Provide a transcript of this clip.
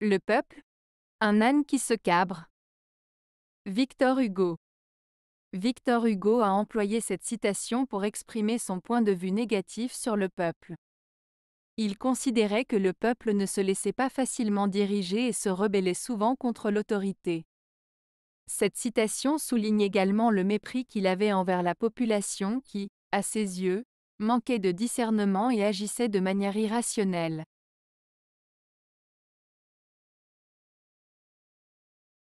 Le peuple Un âne qui se cabre. Victor Hugo. Victor Hugo a employé cette citation pour exprimer son point de vue négatif sur le peuple. Il considérait que le peuple ne se laissait pas facilement diriger et se rebellait souvent contre l'autorité. Cette citation souligne également le mépris qu'il avait envers la population qui, à ses yeux, manquait de discernement et agissait de manière irrationnelle.